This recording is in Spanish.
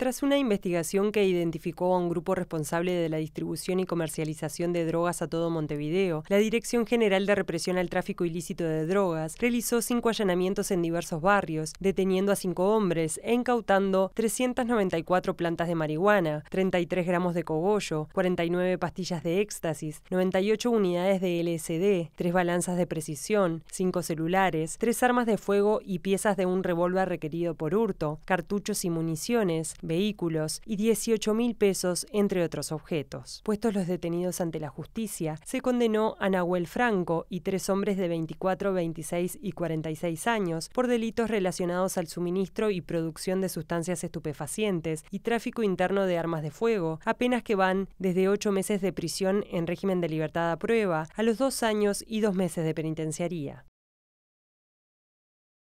Tras una investigación que identificó a un grupo responsable de la distribución y comercialización de drogas a todo Montevideo, la Dirección General de Represión al Tráfico Ilícito de Drogas realizó cinco allanamientos en diversos barrios, deteniendo a cinco hombres e incautando 394 plantas de marihuana, 33 gramos de cogollo, 49 pastillas de éxtasis, 98 unidades de LSD, tres balanzas de precisión, cinco celulares, tres armas de fuego y piezas de un revólver requerido por hurto, cartuchos y municiones, vehículos y 18 mil pesos, entre otros objetos. Puestos los detenidos ante la justicia, se condenó a Nahuel Franco y tres hombres de 24, 26 y 46 años por delitos relacionados al suministro y producción de sustancias estupefacientes y tráfico interno de armas de fuego, apenas que van desde ocho meses de prisión en régimen de libertad a prueba a los dos años y dos meses de penitenciaría.